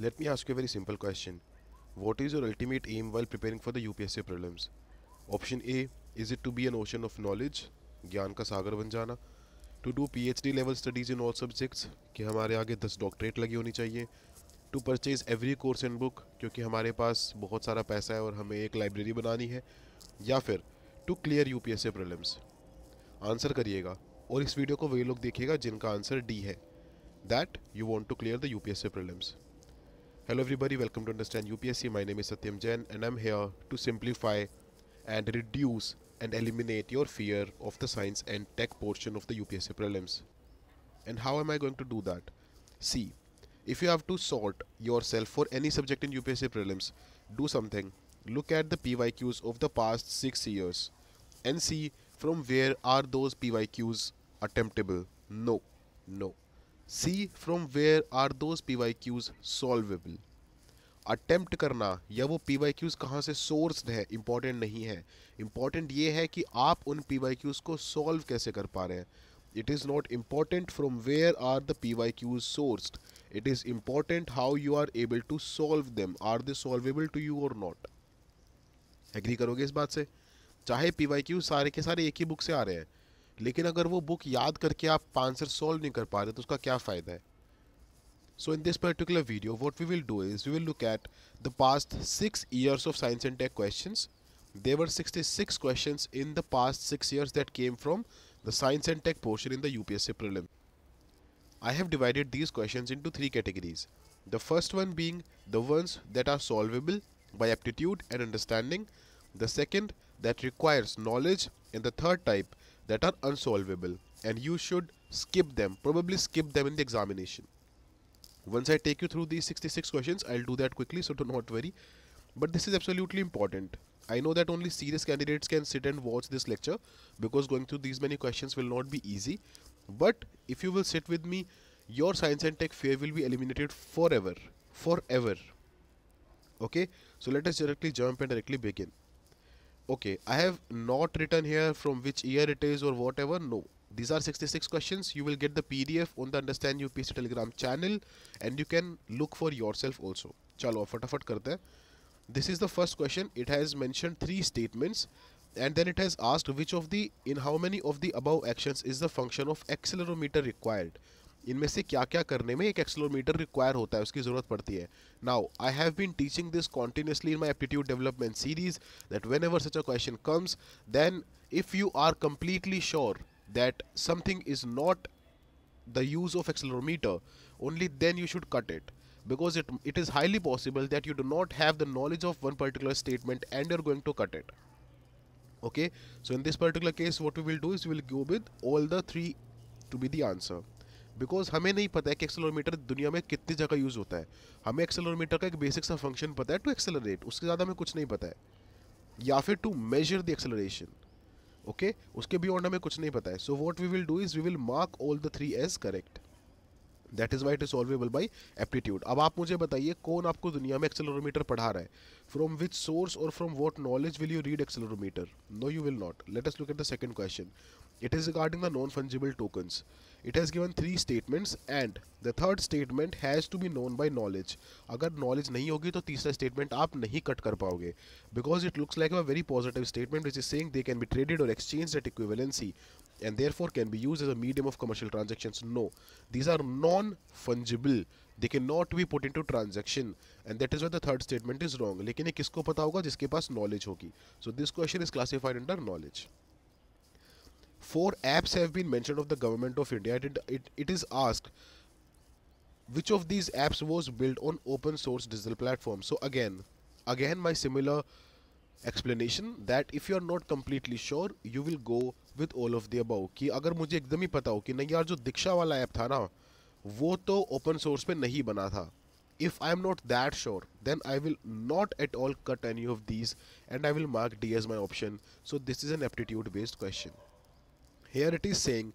Late Let me very you question what is your ultimate aim your ultimate for the U P S UPSC problems option A is it to be an ocean of knowledge ज्ञान का सागर बन जाना to do P H D level studies in all subjects कि हमारे आगे दस doctorate लगी होनी चाहिए to purchase every course and book क्योंकि हमारे पास बहुत सारा पैसा है और हमें एक लाइब्रेरी बनानी है या फिर to clear U P S A problems answer करिएगा और इस वीडियो को वही लोग देखिएगा जिनका आंसर डी है that you want to clear the U P S A problems Hello everybody, welcome to Understand UPSC. My name is Satyam Jain and I'm here to simplify and reduce and eliminate your fear of the science and tech portion of the UPSC prelims. And how am I going to do that? See, if you have to sort yourself for any subject in UPSC prelims, do something. Look at the PYQs of the past 6 years and see from where are those PYQs attemptable. No, no. See from where are those P Y Qs solvable attempt करना या वो P Y queues कहाँ से source है important नहीं है important ये है कि आप उन पी वाई क्यूज़ को सॉल्व कैसे कर पा रहे हैं it is not important from where are the P Y Qs sourced it is important how you are able to solve them are they solvable to you और not agree करोगे इस बात से चाहे पी वाई क्यू सारे के सारे एक ही बुक से आ रहे हैं लेकिन अगर वो बुक याद करके आप आंसर सॉल्व नहीं कर पा रहे तो उसका क्या फ़ायदा है so in this particular video what we will do is we will look at the past six years of science and tech question there were sixty six question in the past six years that came from the science and tech portion in the U P S C prelim I have divided these question into three categories the first one being the ones that are solvable by aptitude and understanding the second that requires knowledge in the third type that are unsolvable and you should skip them probably skip them in the examination once I take you through these 66 questions I'll do that quickly so do not worry but this is absolutely important I know that only serious candidates can sit and watch this lecture because going through these many questions will not be easy but if you will sit with me your science and tech fear will be eliminated forever forever okay so let us directly jump and directly begin okay I have not written here from which year it is or whatever no these are 66 questions you will get the PDF on the understand UPSC telegram channel and you can look for yourself also chalo fatafat karte this is the first question it has mentioned three statements and then it has asked which of the in how many of the above actions is the function of accelerometer required इनमें से क्या क्या करने में एक accelerometer require होता है उसकी ज़रूरत पड़ती है now I have been teaching this continuously in my aptitude development series that whenever such a question comes than if you are completely sure that something is not the use of accelerometer only then you should cut it because it it is highly possible that you do not have the knowledge of one particular statement and you're going to cut it okay so in this particular case what you will do is will go with all the three to be the answer because हमें नहीं पता है कि accelerometer दुनिया में कितनी जगह use होता है हमें एक्सेलोमीटर का एक बेसिक सा फंक्शन पता है टू एक्सेलरेट उसके ज़्यादा हमें कुछ नहीं पता है या फिर to measure the acceleration okay उसके भी ऑर्डर में कुछ नहीं पता है so what we will do is we will mark all the three as correct that is why it is solvable by aptitude अब आप मुझे बताइए कौन आपको दुनिया में एक्सेलोमीटर पढ़ा रहा है फ्रॉम विच सोर्स और from what knowledge will you read accelerometer no you will not let's look at the second question It is regarding the non-fungible tokens. It has given three statements and the third statement has to be known by knowledge. agar knowledge nahi hogi to teesra statement aap nahi cut kar paoge because it looks like a very positive statement which is saying they can be traded or exchanged at equivalency and therefore can be used as a medium of commercial transactions. No, these are non-fungible. They cannot be put into transaction and that is why the third statement is wrong. lekin ye kisko pata hoga jiske paas knowledge hogi So this question is classified under knowledge. four apps have been mentioned of the government of India. It, it, it is asked which of these apps was built on open source digital platform. So again, again my similar explanation that if you are not completely sure, you will go with all of the above. कि अगर मुझे एकदम ही पता हो कि नहीं यार जो दीक्षा वाला ऐप था ना वो तो ओपन सोर्स पे नहीं बना था If I am not that sure, then I will not at all cut any of these and I will mark D as my option. So, this is an aptitude based question here it is saying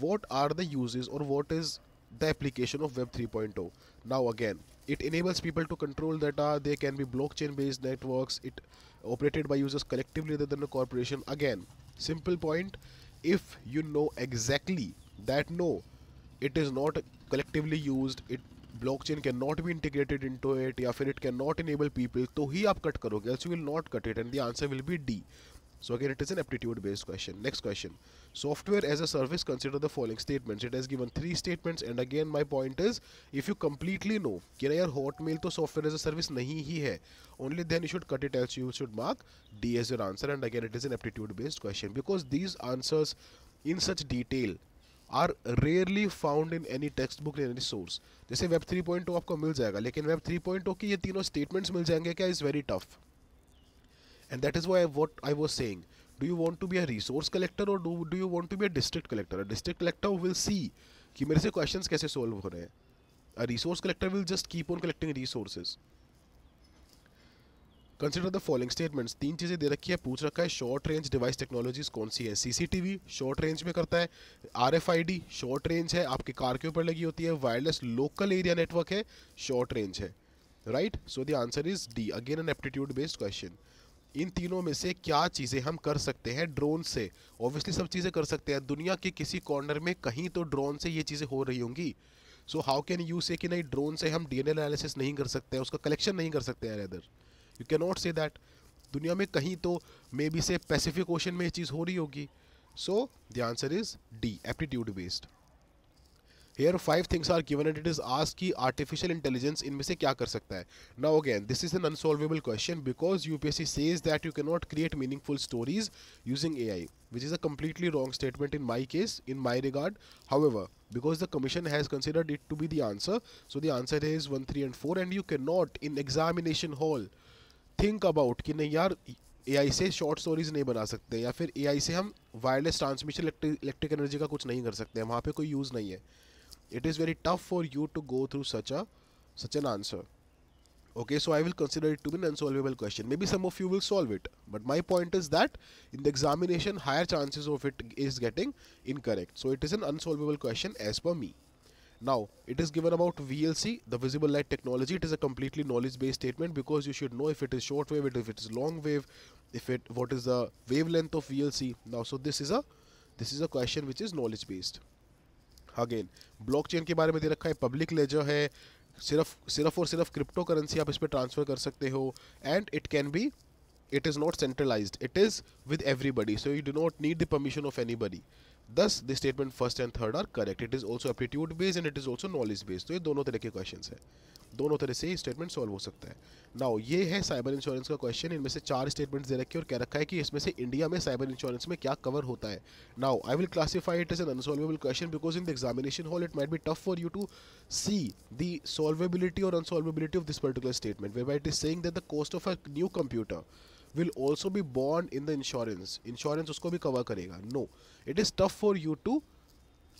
what are the uses or what is the application of web 3.0 now again it enables people to control data they can be blockchain based networks it operated by users collectively rather than a corporation again simple point if you know exactly that no it is not collectively used it blockchain cannot be integrated into it या it cannot enable people So he up cut करोगे else you will not cut it and the answer will be D So again, it is an aptitude-based question. Next question. Software as a service, consider the following statements. It has given three statements and again my point is, if you completely know कि यार Hotmail तो software as a service nahi hi hai, only then you should cut it else you should mark D as your answer and again it is an aptitude-based question because these answers in such detail are rarely found in any text book in any source जैसे web 3.0 आपको मिल जाएगा लेकिन web 3.0 की ये तीनों statements मिल जाएंगे क्या is very tough and that is why I, what I was saying do you want to be a resource collector or do, do you want to be a district collector a district collector will see कि मेरे से questions कैसे solve हो रहे हैं a resource collector will just keep on collecting resources Consider the following statements. तीन चीज़ें दे रखी है पूछ रखा है short range device technologies कौन सी है सीसीटीवी शॉर्ट रेंज में करता है आरएफआईडी शॉर्ट रेंज है आपके कार के ऊपर लगी होती है वायरलेस लोकल एरिया नेटवर्क है शॉर्ट रेंज है right so the answer is D again an aptitude based question इन तीनों में से क्या चीज़ें हम कर सकते हैं ड्रोन से ऑब्वियसली सब चीज़ें कर सकते हैं दुनिया के किसी कॉर्नर में कहीं तो ड्रोन से ये चीज़ें हो रही होंगी सो हाउ कैन यू से कि नहीं ड्रोन से हम डीएनए एनालिसिस नहीं कर सकते हैं उसका कलेक्शन नहीं कर सकते हैं rather you can not say that दुनिया में कहीं तो may be say Pacific ocean में ये चीज़ हो रही होगी so the answer is D aptitude based here five things are given and it is asked कि artificial intelligence in से क्या कर सकता है now again this is an unsolvable question because UPSC says that you cannot create meaningful stories using AI which is a completely wrong statement in my case in my regard however because the commission has considered it to be the answer so the answer is 1 3 and 4 and you cannot in examination hall think about कि नहीं AI ए से short stories नहीं बना सकते या फिर ए से हम वायरलेस electric इलेक्ट्रिक एनर्जी का कुछ नहीं कर सकते वहाँ पे कोई नहीं है it is very tough for you to go through such a such an answer okay so i will consider it to be an unsolvable question maybe some of you will solve it but my point is that in the examination higher chances of it is getting incorrect so it is an unsolvable question as per me now it is given about vlc the visible light technology it is a completely knowledge based statement because you should know if it is short wave if it is long wave if it what is the wavelength of vlc now so this is a this is a question which is knowledge based again blockchain के बारे में दे रखा है public laser है सिर्फ सिर्फ और सिर्फ क्रिप्टो करेंसी आप इस पर ट्रांसफ़र कर सकते हो and it can be it is not centralized it is with everybody so you do not need the permission of anybody thus the statement first and third are correct it is also aptitude based and it is also knowledge based तो ये दोनों तरह के question है दोनों तरह से statement solve हो सकता है नाउ ये है साइबर इंश्योरेंस का क्वेश्चन इनमें से चार स्टेटमेंट्स दे रखे और कह रखा है कि इसमें से इंडिया में साइबर इंश्योरेंस में क्या कवर होता है now I will classify it as an unsolvable question because in the examination hall it might be tough for you to see the solvability और unsolvability of this particular statement way it is saying that the cost of a new computer Will also be born in the insurance. Insurance, usko bhi cover karega. No, it is tough for you to.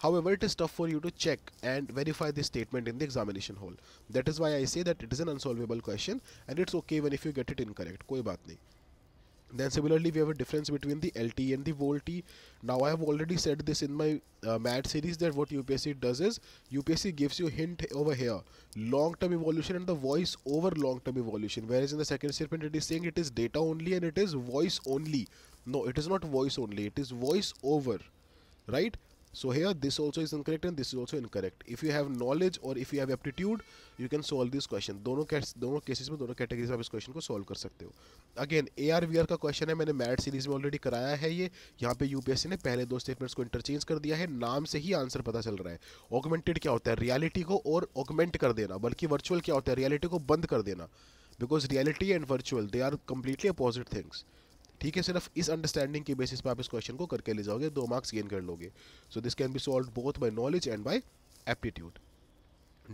However, it is tough for you to check and verify this statement in the examination hall. That is why I say that it is an unsolvable question and it's okay even if you get it incorrect. कोई बात नहीं then similarly, we have a difference between the LT and the volt Now I have already said this in my uh, series that what UPSC does is UPSC gives you hint over here long term evolution and the voice over long term evolution whereas in the second statement it is saying it is data only and it is voice only. No it is not voice only it is voice over right So here this also is incorrect and this is also incorrect. If you have knowledge or if you have aptitude, you can solve this question. दोनों case दोनों cases में दोनों categories में आप इस question को solve कर सकते हो again A R V R का क्वेश्चन है मैंने मैट सीरीज में ऑलरेडी कराया है ये यहाँ पे यूपीएससी ने पहले दो स्टेटमेंट्स को इंटरचेंज कर दिया है नाम से ही आंसर पता चल रहा है ऑगमेंटेड क्या होता है रियलिटी को और ऑगमेंट कर देना बल्कि वर्चुअल क्या होता है रियलिटी को बंद कर देना because reality and virtual they are completely opposite things ठीक है सिर्फ इस अंडरस्टैंडिंग के बेसिस पर आप इस क्वेश्चन को करके ले जाओगे दो मार्क्स गेन कर लोगे so this can be solve both by knowledge and by aptitude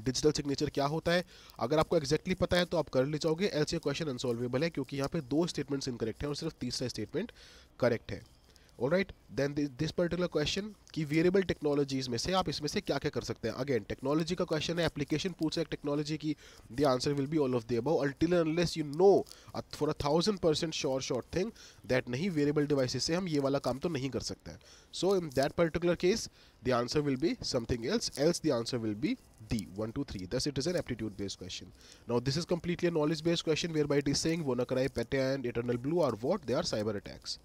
digital signature क्या होता है अगर आपको एक्जैक्टली exactly पता है तो आप कर ले जाओगे एल क्वेश्चन अनसॉल्वेबल है क्योंकि यहाँ पे दो स्टेटमेंट्स इनकरेक्ट हैं और सिर्फ तीसरा स्टेटमेंट करेक्ट है all right then this particular question कि वेरिएबल टेक्नोलॉजीज में से आप इसमें से क्या क्या कर सकते हैं अगेन टेक्नोलॉजी का क्वेश्चन है एप्लीकेशन पूछ रहे टेक्नोलॉजी की the answer will be all of the above until unless you know for a thousand percent sure sure thing that नहीं वेरिएबल डिवाइसेस से हम ये वाला काम तो नहीं कर सकते हैं so in that particular case the answer will be something else else the answer will be D, 1, 2, 3. Thus, it is an aptitude-based question. Now, this is completely a knowledge-based question whereby it is saying WannaCry, Peta and Eternal Blue are what? They are cyber attacks.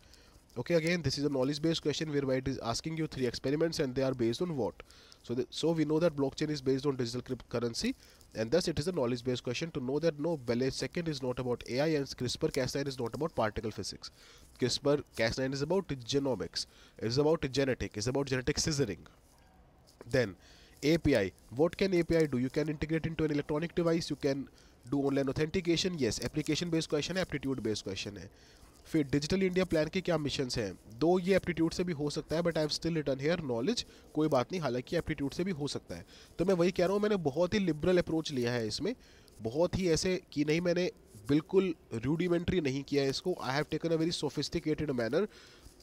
okay again this is a knowledge based question whereby it is asking you three experiments and they are based on what so the, so we know that blockchain is based on digital cryptocurrency and thus it is a knowledge based question to know that no Belay second is not about AI and CRISPR Cas9 is not about particle physics CRISPR Cas9 is about genomics it's about genetic it's about genetic scissoring then API what can API do you can integrate into an electronic device you can do online authentication yes application based question aptitude based question फिर digital India plan के क्या mission हैं दो ये aptitude से भी हो सकता है but I still return here knowledge कोई बात नहीं हालांकि एप्टीट्यूड से भी हो सकता है तो मैं वही कह रहा हूँ मैंने बहुत ही लिबरल अप्रोच लिया है इसमें बहुत ही ऐसे कि नहीं मैंने बिल्कुल रूडिमेंट्री नहीं किया है इसको I have taken a very sophisticated manner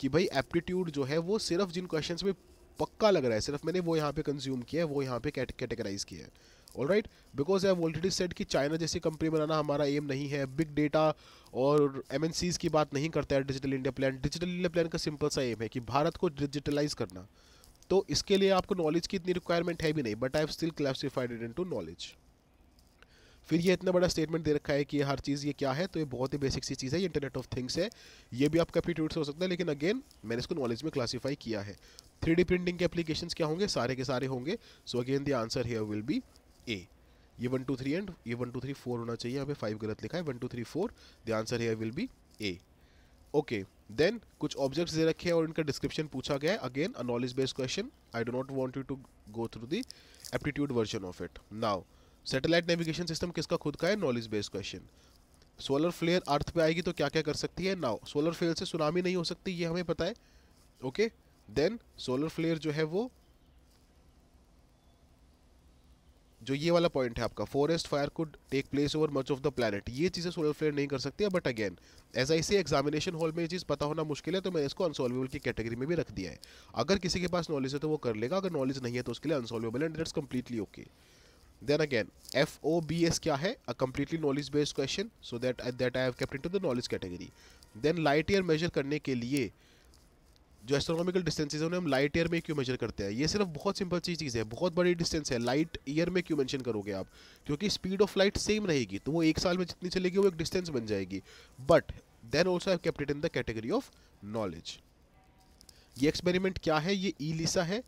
कि भाई एप्टीट्यूड जो है वो सिर्फ जिन क्वेश्चन में पक्का लग रहा है सिर्फ मैंने वो यहाँ पे कंज्यूम किया है वो यहाँ पे कैटेगराइज किया है all right because I already set कि चाइना जैसी कंपनी बनाना हमारा एम नहीं है बिग डेटा और एम की बात नहीं करता है digital India plan digital India plan का सिंपल सा एम है कि भारत को डिजिटलाइज करना तो इसके लिए आपको नॉलेज की इतनी रिक्वायरमेंट है भी नहीं but I have still classified it to knowledge फिर ये इतना बड़ा स्टेटमेंट दे रखा है कि हर चीज़ ये क्या है तो ये बहुत ही बेसिक सी चीज़ है इंटरनेट ऑफ थिंग्स है ये भी आपका एप्टीट्यूड से हो सकता है लेकिन अगेन मैंने इसको नॉलेज में क्लासीफाई किया है थ्री प्रिंटिंग के एप्लीकेशन क्या होंगे सारे के सारे होंगे so again the answer here will be A ये वन टू थ्री एंड ये वन टू थ्री फोर होना चाहिए यहाँ पे फाइव गलत लिखा है one two three four the answer here will be A okay then कुछ ऑब्जेक्ट्स दे रखे हैं और इनका डिस्क्रिप्शन पूछा गया है again a knowledge based question I do not want you to go through the aptitude version of it now satellite navigation system किसका खुद का है knowledge based question solar flare earth पे आएगी तो क्या क्या कर सकती है नाउ सोलर फ्लेयर से सुनामी नहीं हो सकती ये हमें पता है ओके देन सोलर फ्लेयर जो है वो जो ये वाला पॉइंट है आपका forest fire could take place over much of the planet ये चीज़ें सोलर फ्लेयर नहीं कर सकती है बट अगेन एज आई से एग्जामिनेशन हॉल में ये चीज़ पता होना मुश्किल है तो मैं इसको अनसॉल्वेबल की कैटेगरी में भी रख दिया है अगर किसी के पास नॉलेज है तो वो कर लेगा अगर नॉलेज नहीं है तो उसके लिए unsolvable and that's completely okay then again F O B S क्या है a completely knowledge based question so that that I have kept into the knowledge category then light year measure करने के लिए जो astronomical distances हैं उन्हें हम light year में क्यों मेजर करते हैं ये सिर्फ बहुत सिंपल चीज़ चीज़ है बहुत बड़ी डिस्टेंस है लाइट ईयर में क्यों मेंशन करोगे आप क्योंकि स्पीड ऑफ लाइट सेम रहेगी तो वो एक साल में जितनी चलेगी वो एक डिस्टेंस बन जाएगी but then also have kept in the category of knowledge ये एक्सपेरिमेंट क्या है ये ई e लीसा है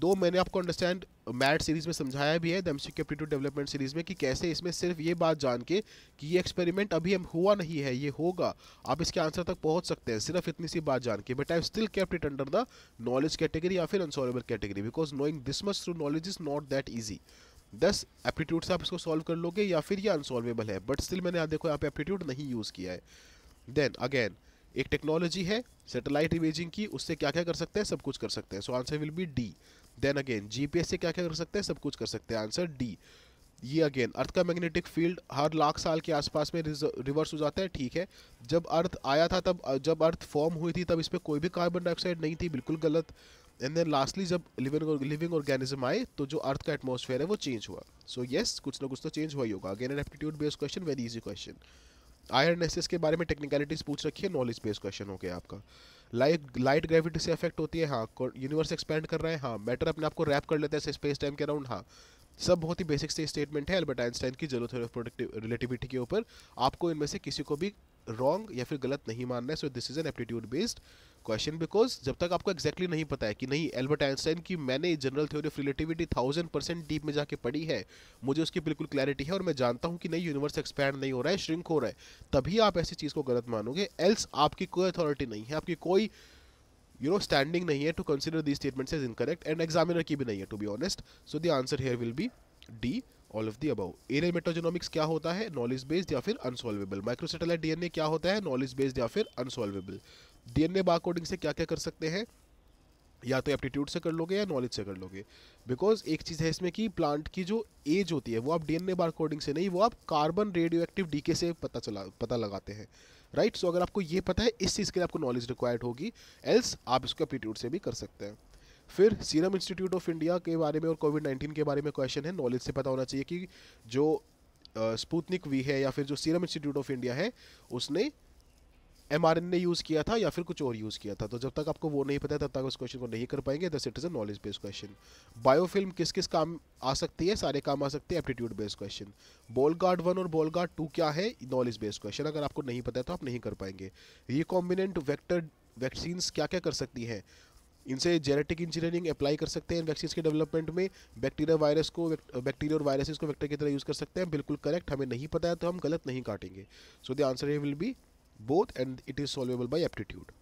दो मैंने आपको अंडरस्टैंड मैट सीरीज़ में समझाया भी है the MCQ aptitude development series में कि कैसे इसमें सिर्फ ये बात जान के कि ये एक्सपेरिमेंट अभी हम हुआ नहीं है ये होगा आप इसके आंसर तक पहुंच सकते हैं सिर्फ इतनी सी बात जान के but I still kept it under the knowledge category या फिर unsolvable category because knowing this much through knowledge is not that easy thus aptitude से आप इसको सॉल्व कर लोगे या फिर ये अनसॉल्वेबल है बट स्टिल मैंने आप देखो यहाँ पे एप्टीट्यूड नहीं यूज़ किया है देन अगेन एक टेक्नोलॉजी है सेटेलाइट इमेजिंग की उससे क्या क्या कर सकते हैं सब कुछ कर सकते हैं so answer will be D then again GPS से क्या क्या कर सकते हैं सब कुछ कर सकते हैं आंसर डी ये अगेन अर्थ का मैग्नेटिक फील्ड हर लाख साल के आसपास में रिवर्स हो जाता है ठीक है जब अर्थ आया था तब जब अर्थ फॉर्म हुई थी तब इस पर कोई भी कार्बन डाइऑक्साइड नहीं थी बिल्कुल गलत एंड देन लास्टली जब लिविंग लिविंग ऑर्गेनिज्म आए तो जो अर्थ का एटमोसफेयर है वो चेंज हुआ सो so, येस yes, कुछ ना कुछ तो चेंज हुआ ही होगा again an aptitude based question very easy question AI के बारे में टेक्निकलिटीज पूछ रखी है नॉलेज बेस्ड क्वेश्चन हो गया आपका लाइट लाइट ग्रेविटी से अफेक्ट होती है हाँ यूनिवर्स एक्सपेंड कर रहे हैं हाँ मैटर अपने आप को रैप कर लेते हैं स्पेस टाइम के अराउंड हाँ सब बहुत ही बेसिक से स्टेटमेंट है अल्बर्ट आइंस्टाइन की जरूरत है रिलेटिविटी के ऊपर आपको इनमें से किसी को भी रॉन्ग या फिर गलत नहीं मानना है so this is an aptitude based question because जब तक आपको एक्जैक्टली exactly नहीं पता है कि नहीं एल्बर्ट आइंस्टाइन की मैंने general theory of relativity thousand percent deep में जाके पढ़ी है मुझे उसकी बिल्कुल क्लैरिटी है और मैं जानता हूँ कि नहीं यूनिवर्स एक्सपैंड नहीं हो रहा है श्रिंक हो रहा है तभी आप ऐसी चीज़ को गलत मानोगे एल्स आपकी कोई अथॉरिटी नहीं है आपकी कोई यू नो स्टैंडिंग नहीं है to consider the statements is incorrect and examiner की भी नहीं है to be honest so the answer here will be D all of the above aerial metagenomics क्या होता है नॉलेज बेस्ड या फिर अनसॉल्वेबल माइक्रोसेटेलाइट डीएनए क्या होता है नॉलेज बेस्ड या फिर अनसॉल्वेबल डीएनए बारकोडिंग से क्या क्या कर सकते हैं या तो एप्टीट्यूड से कर लोगे या नॉलेज से कर लोगे बिकॉज एक चीज़ है इसमें कि प्लांट की जो एज होती है वो आप डीएनए बार कोडिंग से नहीं वो आप कार्बन रेडियो एक्टिव डीके से पता चला पता लगाते हैं राइट right? सो so, अगर आपको ये पता है इस चीज़ के लिए आपको नॉलेज रिक्वायर्ड होगी एल्स आप इसको एप्टीट्यूड से भी कर सकते हैं फिर सीरम इंस्टीट्यूट ऑफ इंडिया के बारे में और कोविड नाइन्टीन के बारे में क्वेश्चन है नॉलेज से पता होना चाहिए कि जो स्पूतनिक वी है या फिर जो सीरम इंस्टीट्यूट ऑफ इंडिया है उसने एम आर एन ने यूज़ किया था या फिर कुछ और यूज़ किया था तो जब तक आपको वो नहीं पता तब तक उस क्वेश्चन को नहीं कर पाएंगे thus it is a knowledge based question biofilm किस किस काम आ सकती है सारे काम आ सकते हैं aptitude based question Bollgard one और बॉल गार्ड टू क्या है नॉलेज बेस्ड क्वेश्चन अगर आपको नहीं पता है तो आप नहीं कर पाएंगे रिकॉम्बिनेंट वैक्टर वैक्सीन्स क्या क्या कर सकती हैं इनसे जेनेटिक इंजीनियरिंग अप्लाई कर सकते हैं वैक्सीन के डेवलपमेंट में बैक्टीरिया वायरस को बैक्टीरिया और वायरसेस को वैक्टर की तरह यूज़ कर सकते हैं बिल्कुल करेक्ट हमें नहीं पता है तो हम गलत नहीं काटेंगे so the answer will be both and it is solvable by aptitude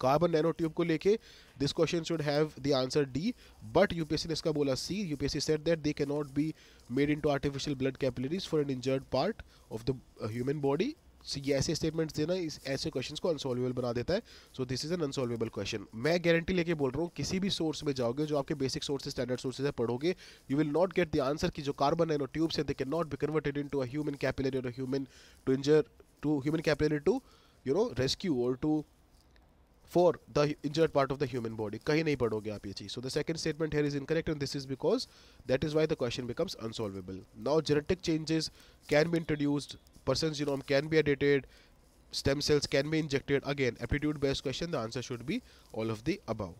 carbon nano tube को लेके this question should have the answer D but UPSC ने इसका बोला C UPSC set that they can not be made into artificial blood capillaries for an injured part of the human body so, ये ऐसे statement देना इस ऐसे question को unsolvable बना देता है so this is an unsolvable question मैं गारंटी लेके बोल रहा हूँ किसी भी सोर्स में जाओगे जो आपके बेसिक सोर्सेज स्टैंडर्ड सोर्सेज है पढ़ोगे you will not get the answer की जो कार्बन है ट्यूब्स है they can not be converted into human capillary और human to injure to human capillary to you know rescue और to for the injured part of the human body कहीं नहीं पढ़ोगे आप ये चीज so the second statement here is incorrect and this is because that is why the question becomes unsolvable now genetic changes can be introduced person's genome can be edited stem cells can be injected again aptitude based question the answer should be all of the above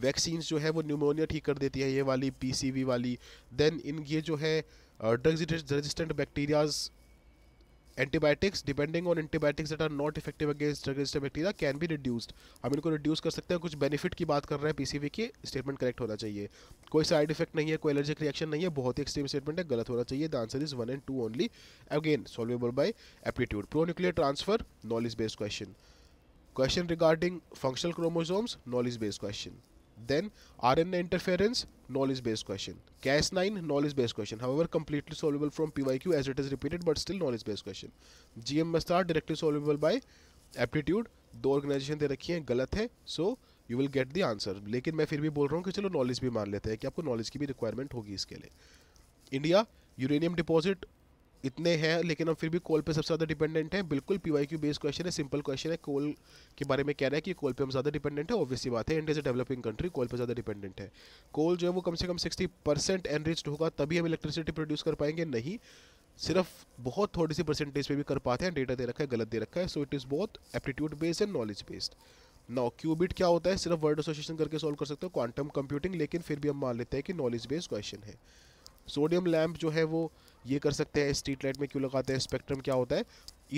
vaccines जो है वो pneumonia ठीक कर देती है ये वाली PCV वाली देन इन ये जो है drugs resistant bacterias antibiotics depending on antibiotics that are not effective against resistant bacteria can be reduced हम इनको रिड्यूस कर सकते हैं कुछ बेनिफिट की बात कर रहे हैं पीसीवी की स्टेटमेंट करेक्ट होना चाहिए कोई साइड इफेक्ट नहीं है कोई एलर्जिक रिएक्शन नहीं है बहुत ही एक्सट्रीम स्टेटमेंट है गलत होना चाहिए the answer is one and two only again solvable by aptitude pro nuclear transfer knowledge based question question regarding functional chromosomes knowledge based question Then RNA interference, knowledge based question. Cas9, knowledge based question. However, completely solvable from PYQ as it is repeated but still knowledge based question. GM must start directly solvable by aptitude दो organisation दे रखी हैं गलत है so you will get the answer लेकिन मैं फिर भी बोल रहा हूँ कि चलो नॉलेज भी मान लेते हैं कि आपको नॉलेज की भी रिक्वायरमेंट होगी इसके लिए इंडिया यूरेनियम डिपॉजिट इतने हैं लेकिन हम फिर भी कोल पे सबसे ज़्यादा डिपेंडेंट हैं बिल्कुल P Y Q based question है सिंपल क्वेश्चन है कोल के बारे में कह रहा है कि कोल पे हम ज़्यादा डिपेंडेंट है ऑब्वियसली बात है India is developing country coal पे ज़्यादा डिपेंडेंट है कोल जो है वो कम से कम सिक्सटी परसेंट एनरिच्ड होगा तभी हम इलेक्ट्रिसिटी प्रोड्यूस कर पाएंगे नहीं सिर्फ बहुत थोड़ी सी परसेंटेज पे भी कर पाते हैं डेटा दे रखा है गलत दे रखा है सो इट इज़ बहुत aptitude based and knowledge based now qubit क्या होता है सिर्फ वर्ड एसोसिएशन करके सॉल्व कर सकते हो क्वांटम कंप्यूटिंग लेकिन फिर भी हम मान लेते हैं कि नॉलेज बेस्ड क्वेश्चन है सोडियम लैम्प जो है वो ये कर सकते हैं स्ट्रीट लाइट में क्यों लगाते हैं स्पेक्ट्रम क्या होता है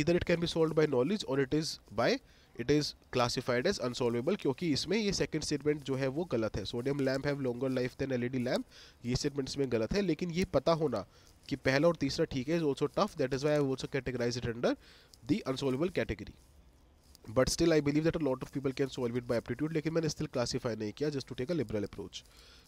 इधर it can be solve by knowledge और it is by it is classified as unsolvable क्योंकि इसमें ये सेकंड स्टेटमेंट जो है वो गलत है sodium lamp have longer life than LED lamp ये स्टेटमेंट इसमें गलत है लेकिन ये पता होना कि पहला और तीसरा ठीक है is also tough that is why also categorise it under the unsolvable category but still I believe that a lot of people can solve it by aptitude लेकिन मैंने स्टिल क्लासीफाई नहीं किया just to take a liberal approach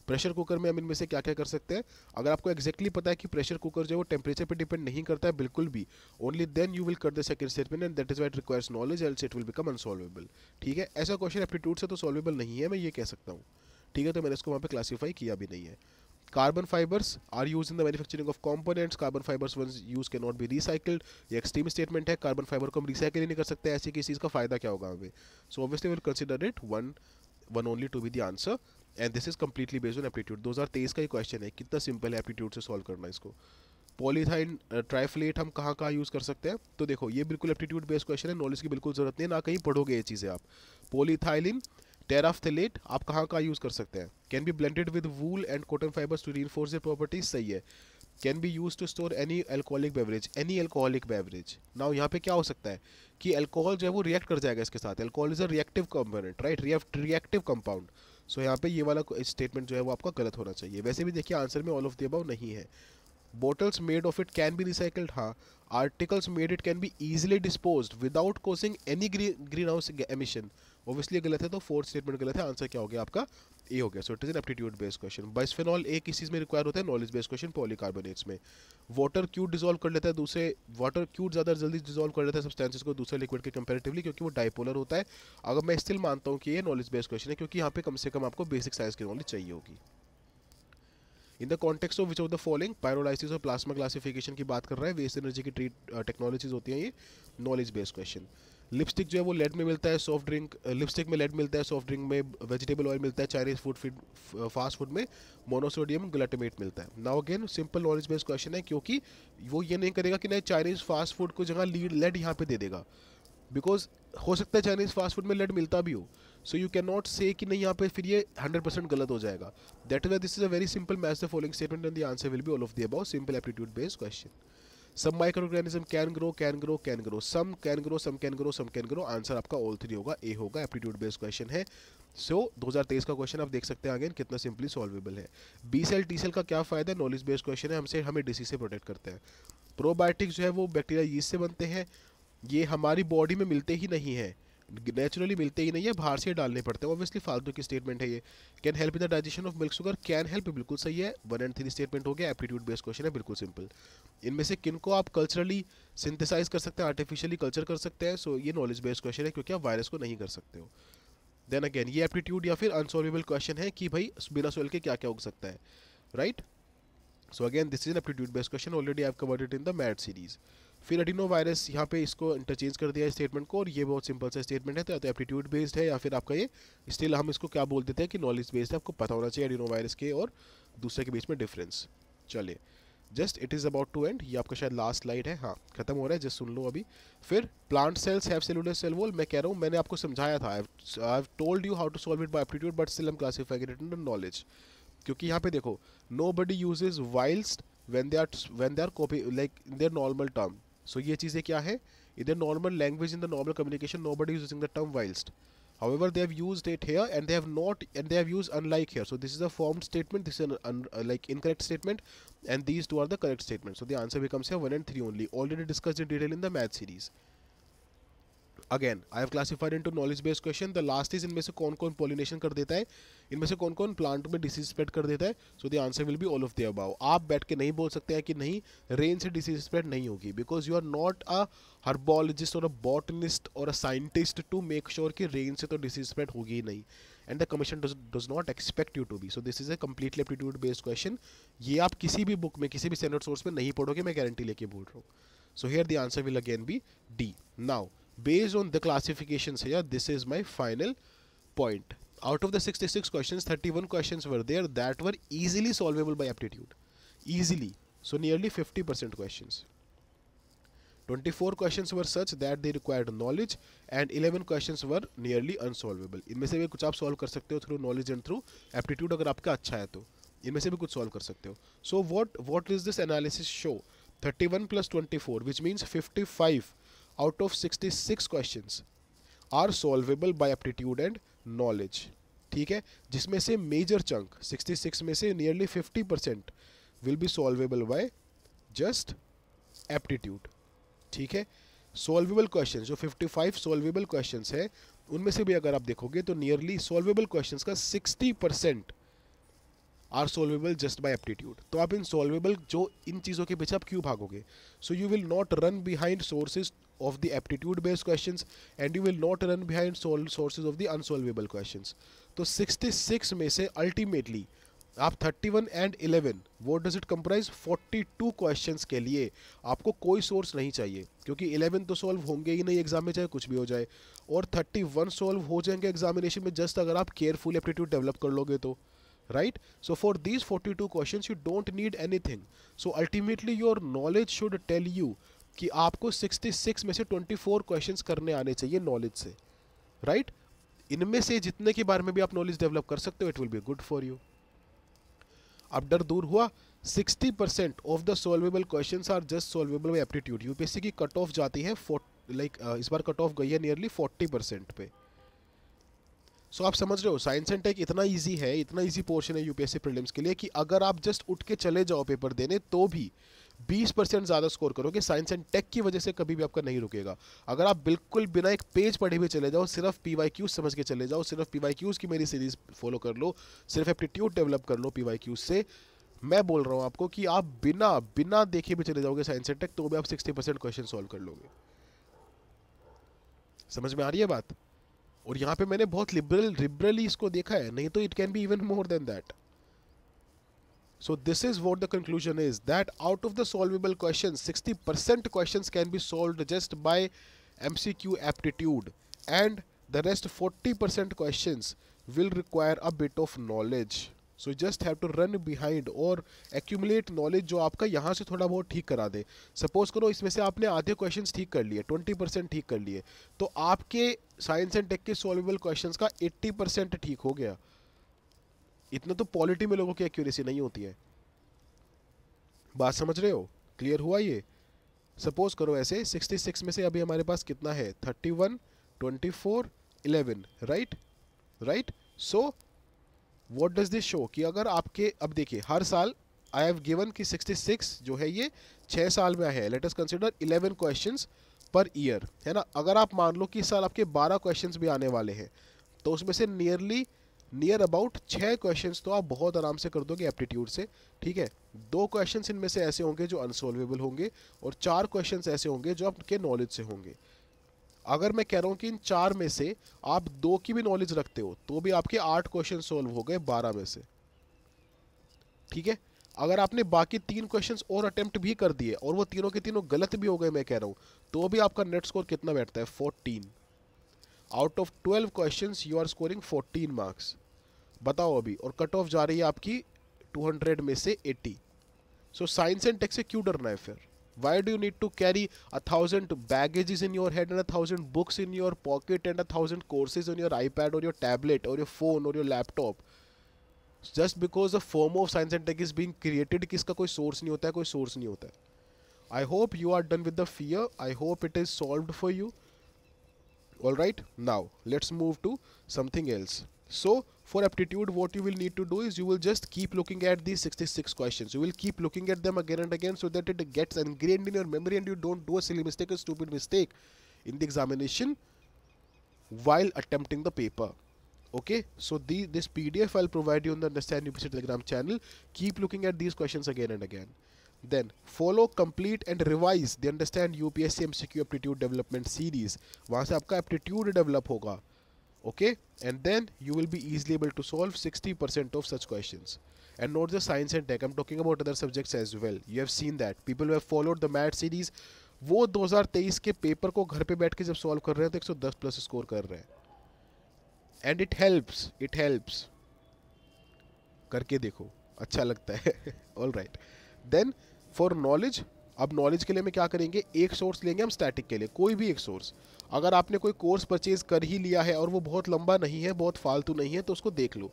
pressure cooker में हम इनमें से क्या क्या कर सकते हैं अगर आपको एक्जैक्टली exactly पता है कि प्रेशर कुकर जो है वो टेम्परेचर पर डिपेंड नहीं करता है बिल्कुल भी ओनली देन यू विल कर the second statement and that is why it requires knowledge else it will become unsolvable ठीक है ऐसा क्वेश्चन एप्टीट्यूड से तो सॉल्वेबल नहीं है मैं ये कह सकता हूँ ठीक है तो मैंने इसको वहाँ पर क्लासीफाई किया भी नहीं है fibres are use in the manufacturing of components carbon fibres one use can not be recycled ये एक्सट्रीम स्टेटमेंट है कार्बन फाइबर को हम रिसाइकल ही नहीं कर सकते ऐसी किसी चीज़ का फ़ायदा क्या होगा हमें so obviously will consider it one one only to be the answer and this is completely based on aptitude दो हज़ार तेईस का ही क्वेश्चन है कितना सिंपल है एप्टीट्यूड से सॉल्व करना इसको पॉलीथाइन ट्राइफलेट uh, हम कहाँ कहाँ यूज़ कर सकते हैं तो देखो ये बिल्कुल एप्टीट्यूड बेस्ड क्वेश्चन है नॉलेज की बिल्कुल ज़रूरत नहीं ना कहीं पढ़ोगे ये चीज़ें आप पॉलीथाइलिन टेराफ्थेलेट आप कहाँ कहाँ यूज़ कर सकते हैं can be blended with wool and cotton fibres to re reinforce properties सही है can be use to store any alcoholic beverage any alcoholic beverage ना यहाँ पे क्या हो सकता है कि एल्कोहल जो है वो रिएक्ट कर जाएगा इसके साथ alcohol is a reactive component right reactive compound so so, यहाँ पे ये वाला स्टेटमेंट जो है वो आपका गलत होना चाहिए वैसे भी देखिए आंसर में ऑल ऑफ द अबाउ नहीं है bottles made of it can be recycled हाँ articles made it can be easily dispose without causing any greenhouse emission obviously गलत है तो फोर्थ स्टेटमेंट गलत है आंसर क्या हो गया आपका ए हो गया so it is an aptitude based question bisphenol A किस चीज़ में रिक्वायर होता है नॉलेज बेस्ड क्वेश्चन पॉलीकार्बोनेट्स में वाटर क्यूट डिजोल्व कर लेता है दूसरे वाटर क्यूट ज़्यादा जल्दी डिजोल्व कर लेता है सब्सटेंसेस को दूसरे लिक्विड के कंपेरेटिवली क्योंकि वो डाइपोलर होता है अगर मैं स्टिल मानता हूँ कि ये नॉलेज बेस्ड क्वेश्चन है क्योंकि यहाँ पे कम से कम आपको बेसिक साइंस की नॉलेज चाहिए होगी in the context of which of the following pyrolysis और प्लाज्मा क्लासिफिकेशन की बात कर रहा है वेस्ट एनर्जी की ट्रीट टेक्नोलॉजीज होती हैं ये नॉलेज बेस्ड क्वेश्चन लिपस्टिक जो है वो लेड में मिलता है सॉफ्ट ड्रिंक लिपस्टिक में लेड मिलता है सॉफ्ट ड्रिंक में वेजिटेबल ऑयल मिलता है Chinese food feed fast food में मोनोसोडियम ग्लाटामेट मिलता है now again simple knowledge based question है क्योंकि वो ये नहीं करेगा कि नहीं चाइनीज़ फास्ट फूड को जगह लीड लेड यहाँ पे दे देगा बिकॉज हो सकता है चाइनीज़ फास्ट फूड में लेड मिलता भी हो सो यू कैन नॉट से कि नहीं यहाँ पे फिर ये हंड्रेड परसेंट गलत हो जाएगा that is this is a very simple match the following statement and the answer will be all of the about simple aptitude based question सब micro organism can grow can grow can grow some can grow some can grow some can grow answer आपका all three होगा A होगा aptitude based question है सो so, 2023 का question आप देख सकते हैं आगे कितना सिंपली सॉल्वेबल है बी सेल टी सेल का क्या फ़ायदा नॉलेज बेस्ड क्वेश्चन है हमसे हमें डिसीज से प्रोटेक्ट करते हैं प्रोबायोटिक्स जो है वो बैक्टीरिया यीस्ट से बनते हैं ये हमारी बॉडी में मिलते ही नहीं है नेचुरली मिलते ही नहीं है बाहर से डालने पड़ते हैं ऑब्वियसली फालतू की स्टेटमेंट है ये can help in the digestion of milk sugar can help बिल्कुल सही है वन एंड थ्री स्टेटमेंट हो गया एप्टीट्यूड बेस्ड क्वेश्चन है बिल्कुल सिंपल इनमें से किन को आप कल्चरली सिंथेसाइज कर सकते हैं आर्टिफिशियली कल्चर कर सकते हैं सो so ये नॉलेज बेस्ड क्वेश्चन है क्योंकि आप वायरस को नहीं कर सकते हो देन अगेन ये एप्टीट्यूड या फिर अनसॉल्वेबल क्वेश्चन है कि भाई बिना सोल के क्या क्या उग सकता है right so again this is an aptitude based question already I have covered it in the math series फिर एडिनो वायरस यहाँ पे इसको इंटरचेंज कर दिया स्टेटमेंट को और ये बहुत सिंपल सा स्टेटमेंट है तो एप्टीट्यूड बेस्ड है या फिर आपका ये स्टिल हम इसको क्या बोल देते हैं कि नॉलेज बेस्ड है आपको पता होना चाहिए एडिनो वायरस के और दूसरे के बीच में डिफरेंस चलिए just it is about two and ये आपका शायद लास्ट लाइट है हाँ खत्म हो रहा है जस्ट सुन लो अभी फिर plant cells have cellular cell wall मैं कह रहा हूँ मैंने आपको समझाया था I have told you how to solve it by aptitude but still हम क्लासीफाइड इट अंडर नॉलेज क्योंकि यहाँ पे देखो nobody uses wild when they are when they are copy like in their normal term so so, ये चीज़ें क्या है in the normal language in the normal communication no buddy using the term however they have used it here and they have not and they have used unlike here so this is a formed statement this is an un, uh, like incorrect statement and these two are the correct statements so the answer becomes here 1 and 3 only already discussed in detail in the math series again I have classified into knowledge based question the last is इनमें से कौन कौन pollination कर देता है इनमें से कौन कौन प्लांट में डिसीज स्प्रेड कर देता है so the answer will be all of the above आप बैठ के नहीं बोल सकते हैं कि नहीं रेन से डिसीज स्प्रेड नहीं होगी because you are not a herbologist और अ बॉटनिस्ट और a scientist to make sure कि रेन से तो डिसीज स्प्रेड होगी ही नहीं and the commission does not expect you to be so this is a completely aptitude based question ये आप किसी भी बुक में किसी भी स्टैंडर्ड सोर्स में नहीं पढ़ोगे मैं गारंटी लेके बोल रहा हूँ so here the answer will again be D now based on the classification here this is my final point out of the 66 questions 31 questions were there that were easily solvable by aptitude easily so nearly 50% questions 24 questions were such that they required knowledge and 11 questions were nearly unsolvable inme se bhi kuch aap solve kar sakte ho through knowledge and through aptitude agar aapka acha hai to inme se bhi kuch solve kar sakte ho so what what is this analysis show 31 plus 24 which means 55 of sixty six question are solvable by aptitude and knowledge ठीक है जिसमें से major chunk sixty six में से nearly fifty percent will be solvable by just aptitude ठीक है solvable question जो 55 solvable questions हैं उनमें से भी अगर आप देखोगे तो नियरली सॉल्वेबल क्वेश्चन का sixty percent are solvable just by aptitude तो आप इन सॉल्वेबल जो इन चीज़ों के पीछे आप क्यों भागोगे so you will not run behind sources of the aptitude based questions and you will not run behind solved sources of the unsolvable questions तो 66 में से अल्टीमेटली आप 31 and 11 what does it comprise 42 questions के लिए आपको कोई source नहीं चाहिए क्योंकि 11 तो सॉल्व होंगे ही नहीं एग्जाम में चाहे कुछ भी हो जाए और 31 सोल्व हो जाएंगे एग्जामिनेशन में जस्ट अगर आप केयरफुल एप्टीट्यूड डेवलप कर लोगे तो right so for these 42 questions you don't need anything so ultimately your knowledge should tell you कि आपको 66 में से 24 क्वेश्चंस करने आने चाहिए नॉलेज से राइट right? इनमें से जितने के बारे में भी आप नॉलेज डेवलप कर सकते हो it will be good for you अब डर दूर हुआ 60% percent of the solvable question are just solvable by aptitude UPSC की कट ऑफ जाती है लाइक like, uh, इस बार कट ऑफ गई है नियरली 40 पे सो so, आप समझ रहे हो साइंस एंड टेक इतना ईजी है इतना ईजी पोर्शन है यूपीएससी प्रीलिम्स के लिए कि अगर आप जस्ट उठ के चले जाओ पेपर देने तो भी 20 परसेंट ज़्यादा स्कोर करोगे साइंस एंड टेक की वजह से कभी भी आपका नहीं रुकेगा अगर आप बिल्कुल बिना एक पेज पढ़े हुए चले जाओ सिर्फ पी वाई क्यूज समझ के चले जाओ सिर्फ पी वाई क्यूज की मेरी सीरीज फॉलो कर लो सिर्फ एप्टीट्यूड डेवलप कर लो पी वाई क्यूज से मैं बोल रहा हूँ आपको कि आप बिना बिना देखे भी चले जाओगे साइंस एंड टेक तो भी आप सिक्सटी परसेंट क्वेश्चन सॉल्व कर लोगे समझ में आ रही है बात और यहाँ पे मैंने बहुत लिबरल लिबरली इसको देखा है नहीं तो it can be even more than that So this is what the conclusion is that out of the solvable questions, 60% questions can be solved just by MCQ aptitude and the rest 40% questions will require a bit of knowledge. So just have to run behind और accumulate knowledge जो आपका यहाँ से थोड़ा बहुत ठीक करा दे suppose करो इसमें से आपने आधे क्वेश्चंस ठीक कर लिए 20 परसेंट ठीक कर लिए तो आपके साइंस एंड टेक के सॉल्वेबल क्वेश्चंस का 80 परसेंट ठीक हो गया इतना तो पॉलिटी में लोगों की एक्यूरेसी नहीं होती है बात समझ रहे हो क्लियर हुआ ये सपोज करो ऐसे 66 में से अभी हमारे पास कितना है 31, 24, 11, right right so what does this show कि अगर आपके अब देखिए हर साल आई हैव गिवन कि 66 जो है ये छः साल में है let us consider 11 question per year है ना अगर आप मान लो कि इस साल आपके 12 क्वेश्चन भी आने वाले हैं तो उसमें से नियरली नियर अबाउट छः क्वेश्चंस तो आप बहुत आराम से कर दोगे एप्टीट्यूड से ठीक है दो क्वेश्चंस इनमें से ऐसे होंगे जो अनसोल्वेबल होंगे और चार क्वेश्चंस ऐसे होंगे जो आपके नॉलेज से होंगे अगर मैं कह रहा हूँ कि इन चार में से आप दो की भी नॉलेज रखते हो तो भी आपके आठ क्वेश्चन सोल्व हो गए बारह में से ठीक है अगर आपने बाकी तीन क्वेश्चन और अटेम्प्ट भी कर दिए और वो तीनों के तीनों गलत भी हो गए मैं कह रहा हूँ तो भी आपका नेट स्कोर कितना बैठता है fourteen out of twelve question you are scoring fourteen marks बताओ अभी और कट ऑफ जा रही है आपकी 200 में से 80 सो साइंस एंड टेक से क्यों डरना है फिर why do you need to carry a thousand baggages in your head and a thousand books in your pocket and a thousand courses on your iPad और your tablet और your phone और your laptop just because the form of science and tech is being created कि इसका कोई source नहीं होता है कोई सोर्स नहीं होता है I hope you are done with the fear I hope it is solve for you all right now let's move to something else so for aptitude what you will need to do is you will just keep looking at these 66 questions you will keep looking at them again and again so that it gets ingrained in your memory and you don't do a silly mistake a stupid mistake in the examination while attempting the paper okay so the this pdf i'll provide you on the understand upc telegram channel keep looking at these questions again and again then follow complete and revise the understand upsc mcq aptitude development series wahan aptitude develop hoga okay and then you will be easily able to solve 60% of such questions and not just science and tech i'm talking about other subjects as well you have seen that people who have followed the math series वो 2023 के paper को घर पे बैठ के जब solve कर रहे हैं तो 110 प्लस स्कोर कर रहे हैं and it helps it helps करके देखो अच्छा लगता है all right then for knowledge अब नॉलेज के लिए हमें क्या करेंगे एक सोर्स लेंगे हम स्टैटिक के लिए कोई भी एक सोर्स अगर आपने कोई कोर्स परचेज कर ही लिया है और वो बहुत लंबा नहीं है बहुत फालतू नहीं है तो उसको देख लो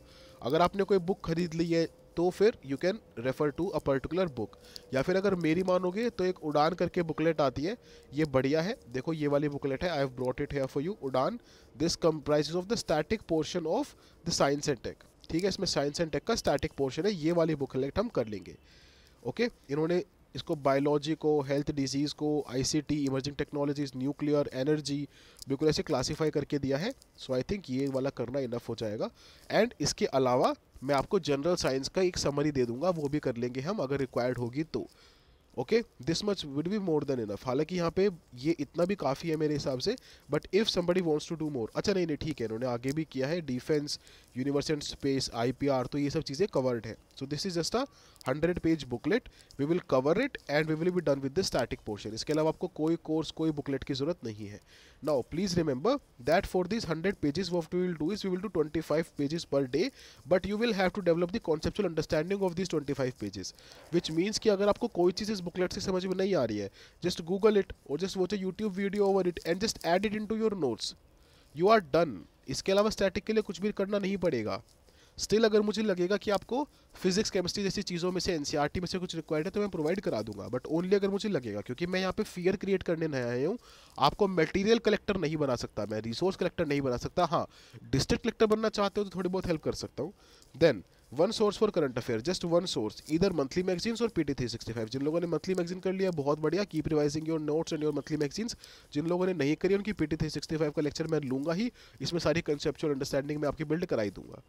अगर आपने कोई बुक खरीद ली है तो फिर you can refer to a particular book या फिर अगर मेरी मानोगे तो एक उड़ान करके बुकलेट आती है ये बढ़िया है देखो ये वाली बुकलेट है I have brought it here for you Udaan this comprise of the static portion of the science and tech ठीक है इसमें साइंस एंड टेक का स्टैटिक पोर्शन है ये वाली बुकलेट हम कर लेंगे ओके okay? इन्होंने इसको बायोलॉजी को हेल्थ डिजीज़ को ICT emerging technologies nuclear energy बिल्कुल ऐसे क्लासीफाई करके दिया है सो आई थिंक ये वाला करना इनफ हो जाएगा एंड इसके अलावा मैं आपको जनरल साइंस का एक समरी दे दूंगा वो भी कर लेंगे हम अगर रिक्वायर्ड होगी तो okay this much would be more than enough हालांकि यहाँ पे ये इतना भी काफ़ी है मेरे हिसाब से but if somebody wants to do more अच्छा नहीं नहीं ठीक है इन्होंने आगे भी किया है defence universe and space are तो ये सब चीज़ें कवर्ड है so this is just a hundred page booklet we will cover it and we will be done with the static portion इसके अलावा आपको कोई कोर्स कोई बुकलेट की जरूरत नहीं है now please remember that for this hundred pages what we will do is we will do twenty five pages per day but you will have to develop the conceptual understanding of this twenty five pages which means कि अगर आपको कोई चीज़ इस booklet से समझ में नहीं आ रही है जस्ट गूगल इट और just watch a YouTube video over it and just add it into your notes you are done इसके अलावा स्टैटिक के लिए कुछ भी करना नहीं पड़ेगा स्टिल अगर मुझे लगेगा कि आपको फिजिक्स केमिस्ट्री जैसी चीज़ों में से एन e में से कुछ रिक्वायर्ड है तो मैं प्रोवाइड करा दूंगा बट ओनली अगर मुझे लगेगा क्योंकि मैं यहाँ पे फियर क्रिएट करने नहीं आया हूँ आपको मटेरियल कलेक्टर नहीं बना सकता मैं रिसोर्स कलेक्टर नहीं बना सकता हाँ डिस्ट्रिक्ट कलेक्टर बनना चाहते हो तो थोड़ी बहुत हेल्प कर सकता हूँ then one source for current affair just one source इधर मंथली मैगजीन्स और पीटी थ्री सिक्सटी फाइव जिन लोगों ने मंथली मैगजीन कर लिया बहुत बढ़िया keep revising your notes and your monthly magazines जिन लोगों ने नहीं करी उनकी पीटी थ्री सिक्सटी फाइव का लेक्चर मैं लूंगा ही इसमें सारी कंसेप्चुअल अंडरस्टैंडिंग मैं आपकी बिल्ड कराई दूंगा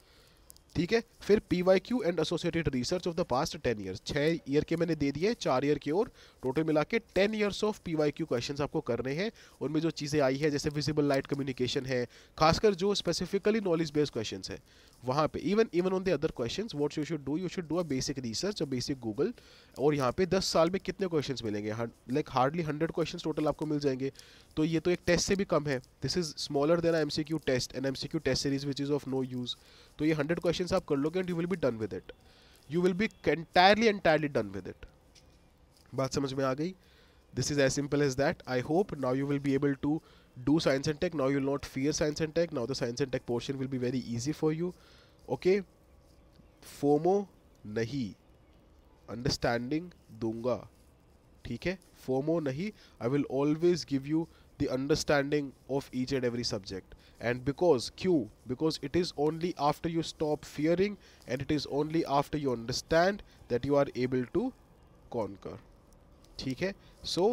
ठीक है फिर P Y Q and associated research of the past ten years छः ईयर के मैंने दे दिए चार ईयर के और टोटल मिला के ten years of P Y Q question आपको करने हैं उनमें जो चीज़ें आई है जैसे विजिबल लाइट कम्युनिकेशन है खासकर जो स्पेसिफिकली नॉलेज बेस्ड क्वेश्चन है वहाँ पे even even on the other question what you should do you should do a basic research और बेसिक गूगल और यहाँ पे दस साल में कितने क्वेश्चन मिलेंगे like hardly hundred question total आपको मिल जाएंगे तो ये तो एक टेस्ट से भी कम है this is smaller than M C Q test and M C Q test series which is of no use तो ये हंड्रेड क्वेश्चन आप कर लोगे and you will be done with it you will be entirely entirely done with it बात समझ में आ गई this is as simple as that I hope now you will be able to do science and tech now you not fear science and tech now the science and tech portion will be very easy for you okay FOMO नहीं understanding दूंगा ठीक है FOMO नहीं I will always give you the understanding of each and every subject and because q because it is only after you stop fearing and it is only after you understand that you are able to conquer ठीक है so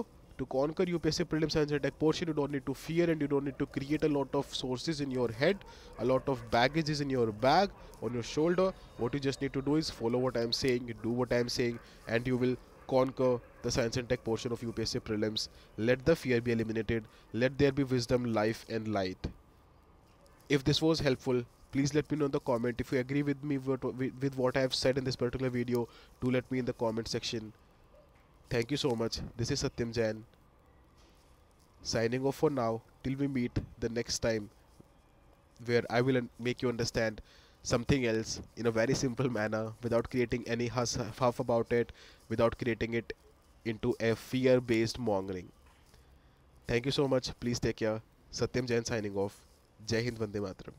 to conquer UPSC prelim and attack portion you don't need to fear and you don't need to create a lot of sources in your head a lot of baggage is in your bag on your shoulder what you just need to do is follow what I am saying do what I am saying and you will conquer the science and tech portion of UPSC prelims. Let the fear be eliminated. Let there be wisdom, life, and light. If this was helpful, please let me know in the comment. If you agree with me with, what I have said in this particular video, do let me in the comment section. Thank you so much. This is Satyam Jain. Signing off for now till we meet the next time where I will make you understand something else in a very simple manner without creating any huff about it, without creating it into a fear based mongering. Thank you so much. Please take care. Satyam Jain signing off. Jai Hind Vande